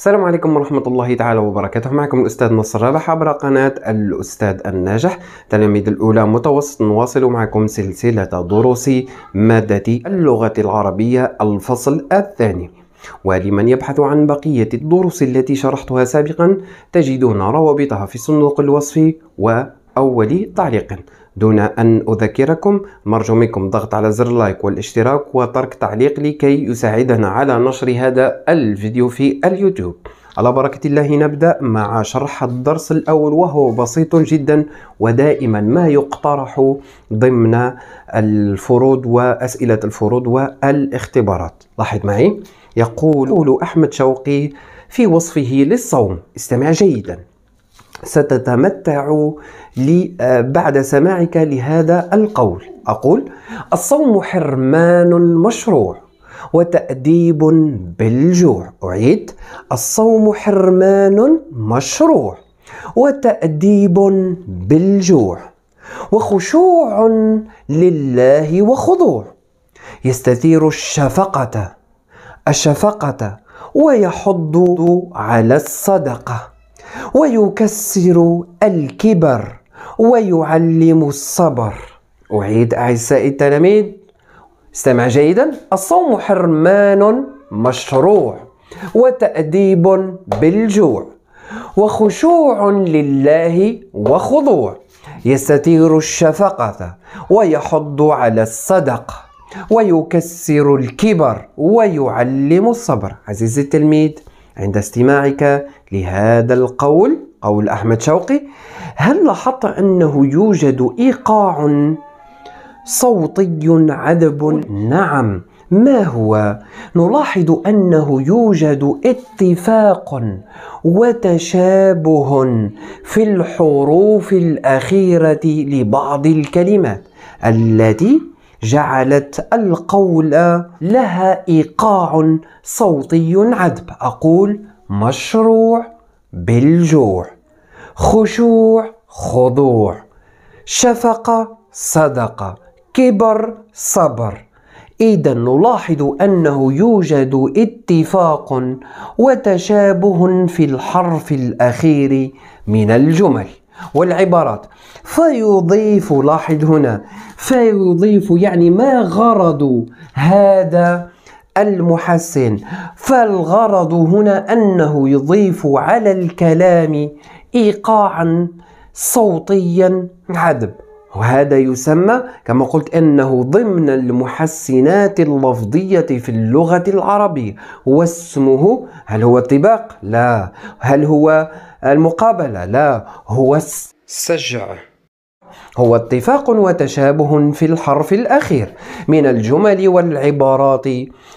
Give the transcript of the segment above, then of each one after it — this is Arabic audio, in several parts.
السلام عليكم ورحمة الله تعالى وبركاته معكم الأستاذ نصر رابح عبر قناة الأستاذ الناجح تلاميذ الأولى متوسط نواصل معكم سلسلة دروس مادة اللغة العربية الفصل الثاني ولمن يبحث عن بقية الدروس التي شرحتها سابقا تجدون روابطها في صندوق الوصف وأول تعليق دون أن أذكركم مرجو منكم ضغط على زر لايك والاشتراك وترك تعليق لكي يساعدنا على نشر هذا الفيديو في اليوتيوب على بركة الله نبدأ مع شرح الدرس الأول وهو بسيط جدا ودائما ما يقترح ضمن الفروض وأسئلة الفروض والاختبارات لاحظ معي يقول أحمد شوقي في وصفه للصوم استمع جيدا ستتمتع آه، بعد سماعك لهذا القول أقول الصوم حرمان مشروع وتأديب بالجوع أعيد الصوم حرمان مشروع وتأديب بالجوع وخشوع لله وخضوع يستثير الشفقة الشفقة ويحض على الصدقه ويكسر الكبر ويعلم الصبر أعيد أعزائي التلاميذ استمع جيدا الصوم حرمان مشروع وتأديب بالجوع وخشوع لله وخضوع يستتير الشفقة ويحض على الصدقة ويكسر الكبر ويعلم الصبر عزيزي التلميذ عند استماعك لهذا القول قول أحمد شوقي هل لاحظت أنه يوجد إيقاع صوتي عذب نعم ما هو نلاحظ انه يوجد اتفاق وتشابه في الحروف الاخيره لبعض الكلمات التي جعلت القول لها إيقاع صوتي عذب أقول مشروع بالجوع خشوع خضوع شفقة صدقة كبر صبر إذا نلاحظ أنه يوجد اتفاق وتشابه في الحرف الأخير من الجمل والعبارات فيضيف لاحظ هنا فيضيف يعني ما غرض هذا المحسن فالغرض هنا أنه يضيف على الكلام إيقاعا صوتيا عذب وهذا يسمى كما قلت أنه ضمن المحسنات اللفظية في اللغة العربية واسمه هل هو طباق؟ لا هل هو المقابلة لا هو السجع هو اتفاق وتشابه في الحرف الأخير من الجمل والعبارات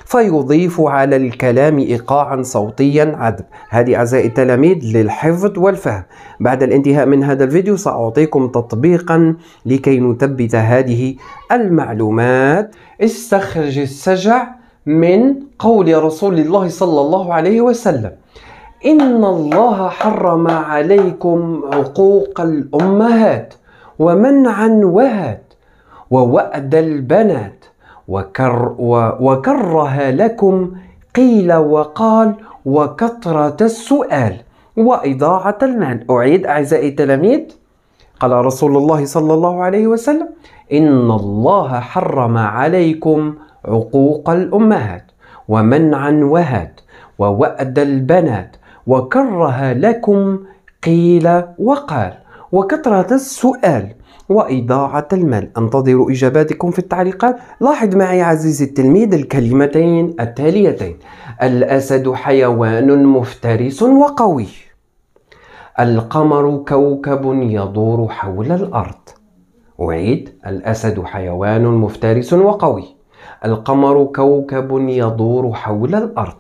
فيضيف على الكلام إيقاعا صوتيا عذب هذه أعزائي التلاميذ للحفظ والفهم بعد الانتهاء من هذا الفيديو سأعطيكم تطبيقا لكي نثبت هذه المعلومات استخرج السجع من قول رسول الله صلى الله عليه وسلم إن الله حرم عليكم عقوق الأمهات ومنعا وهات ووأد البنات وكر وكره لكم قيل وقال وكثرة السؤال وإضاعة المال أعيد أعزائي التلاميذ قال رسول الله صلى الله عليه وسلم إن الله حرم عليكم عقوق الأمهات ومنعا وهات ووأد البنات وكره لكم قيل وقال وكثرة السؤال وإضاعة المال أنتظر إجاباتكم في التعليقات لاحظ معي عزيزي التلميذ الكلمتين التاليتين الأسد حيوان مفترس وقوي القمر كوكب يدور حول الأرض أعيد الأسد حيوان مفترس وقوي القمر كوكب يدور حول الأرض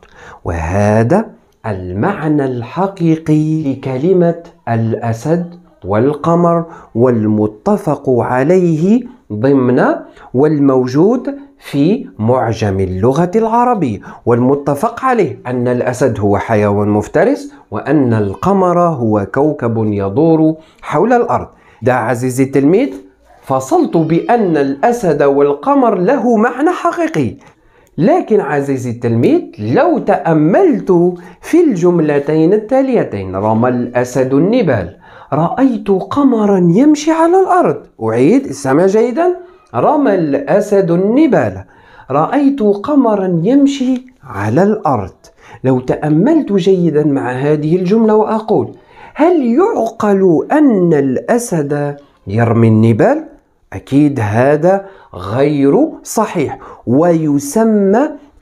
وهذا المعنى الحقيقي لكلمة الأسد والقمر والمتفق عليه ضمن والموجود في معجم اللغة العربية والمتفق عليه أن الأسد هو حيوان مفترس وأن القمر هو كوكب يدور حول الأرض ده عزيزي التلميذ فصلت بأن الأسد والقمر له معنى حقيقي لكن عزيزي التلميذ لو تأملت في الجملتين التاليتين رمى الأسد النبال رأيت قمرا يمشي على الأرض أعيد استمع جيدا رمى الأسد النبال رأيت قمرا يمشي على الأرض لو تأملت جيدا مع هذه الجملة وأقول هل يعقل أن الأسد يرمي النبال؟ أكيد هذا غير صحيح ويسمى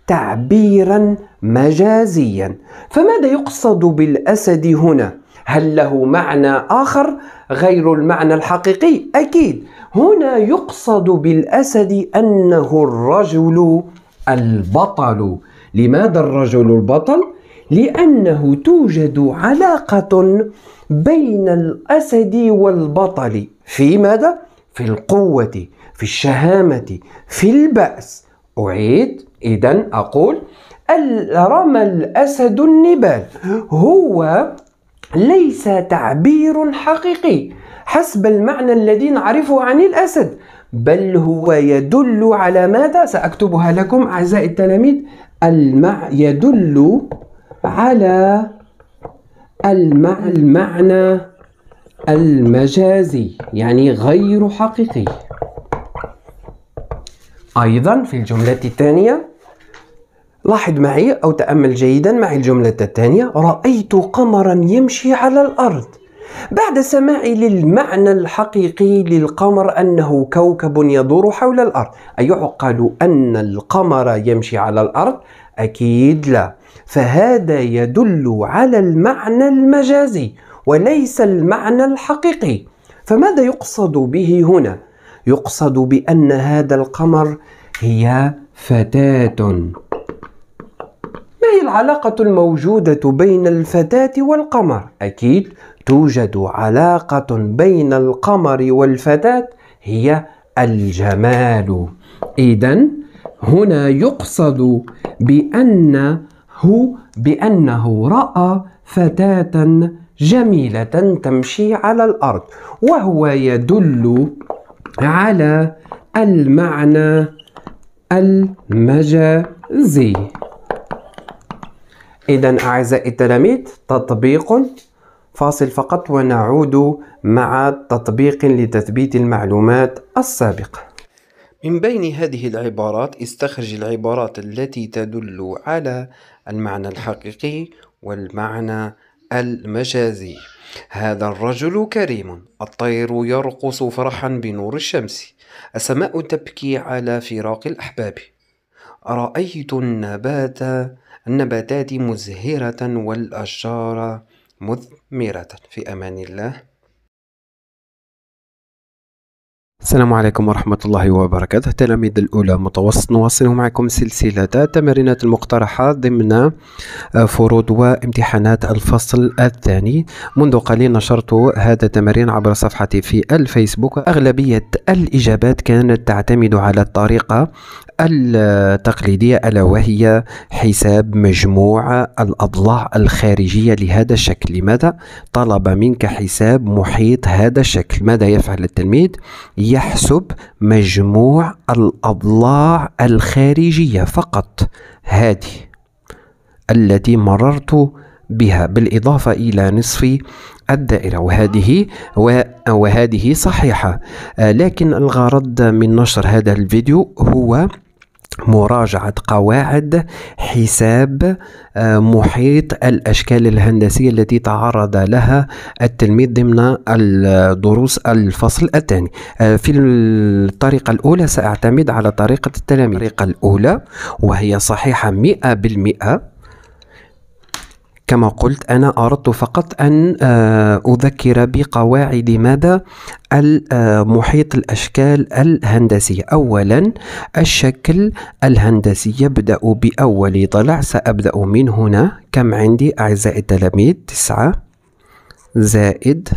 تعبيرا مجازيا فماذا يقصد بالأسد هنا؟ هل له معنى آخر غير المعنى الحقيقي؟ أكيد هنا يقصد بالأسد أنه الرجل البطل لماذا الرجل البطل؟ لأنه توجد علاقة بين الأسد والبطل في ماذا؟ في القوة في الشهامة في البأس أعيد إذا أقول رمى الأسد النبال هو ليس تعبير حقيقي حسب المعنى الذي نعرفه عن الأسد بل هو يدل على ماذا سأكتبها لكم أعزائي التلاميذ المع يدل على المع المعنى المجازي يعني غير حقيقي أيضا في الجملة الثانية لاحظ معي أو تأمل جيدا معي الجملة الثانية رأيت قمرا يمشي على الأرض بعد سماعي للمعنى الحقيقي للقمر أنه كوكب يدور حول الأرض أيعقل أن القمر يمشي على الأرض؟ أكيد لا فهذا يدل على المعنى المجازي وليس المعنى الحقيقي فماذا يقصد به هنا يقصد بان هذا القمر هي فتاه ما هي العلاقه الموجوده بين الفتاه والقمر اكيد توجد علاقه بين القمر والفتاه هي الجمال اذا هنا يقصد بانه بانه راى فتاه جميلة تمشي على الأرض وهو يدل على المعنى المجازي إذا أعزائي التلاميذ تطبيق فاصل فقط ونعود مع تطبيق لتثبيت المعلومات السابقة من بين هذه العبارات استخرج العبارات التي تدل على المعنى الحقيقي والمعنى المجازي هذا الرجل كريم الطير يرقص فرحا بنور الشمس السماء تبكي على فراق الأحباب رأيت النبات النباتات مزهرة والأشجار مثمرة في أمان الله السلام عليكم ورحمة الله وبركاته التلاميذ الأولى متوسط نواصل معكم سلسلة التمرينات المقترحة ضمن آه، فروض وامتحانات الفصل الثاني منذ قليل نشرت هذا التمرين عبر صفحتي في الفيسبوك أغلبية الإجابات كانت تعتمد على الطريقة التقليدية ألا وهي حساب مجموع الأضلاع الخارجية لهذا الشكل لماذا طلب منك حساب محيط هذا الشكل ماذا يفعل التلميذ يحسب مجموع الأضلاع الخارجية فقط هذه التي مررت بها بالإضافة إلى نصف الدائرة وهذه وهذه صحيحة آه، لكن الغرض من نشر هذا الفيديو هو مراجعة قواعد حساب آه، محيط الأشكال الهندسية التي تعرض لها التلميذ ضمن الدروس الفصل الثاني آه، في الطريقة الأولى سأعتمد على طريقة التلاميذ الطريقة الأولى وهي صحيحة مئة بالمئة كما قلت أنا أردت فقط أن آه، أذكر بقواعد ماذا محيط الأشكال الهندسية أولا الشكل الهندسي يبدأ بأول ضلع سأبدأ من هنا كم عندي أعزائي التلاميذ تسعة زائد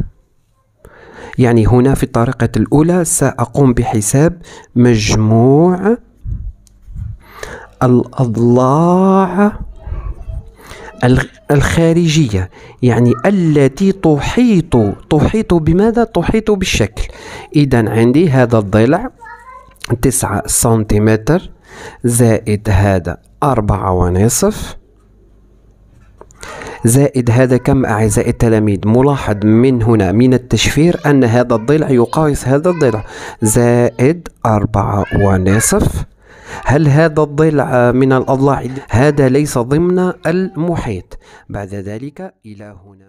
يعني هنا في الطريقة الأولى سأقوم بحساب مجموع الأضلاع الخارجية يعني التي تحيط تحيط بماذا؟ تحيط بالشكل إذا عندي هذا الضلع تسعة سنتيمتر زائد هذا أربعة ونصف زائد هذا كم أعزائي التلاميذ ملاحظ من هنا من التشفير أن هذا الضلع يقايس هذا الضلع زائد أربعة ونصف هل هذا الضلع من الأضلاع هذا ليس ضمن المحيط بعد ذلك إلى هنا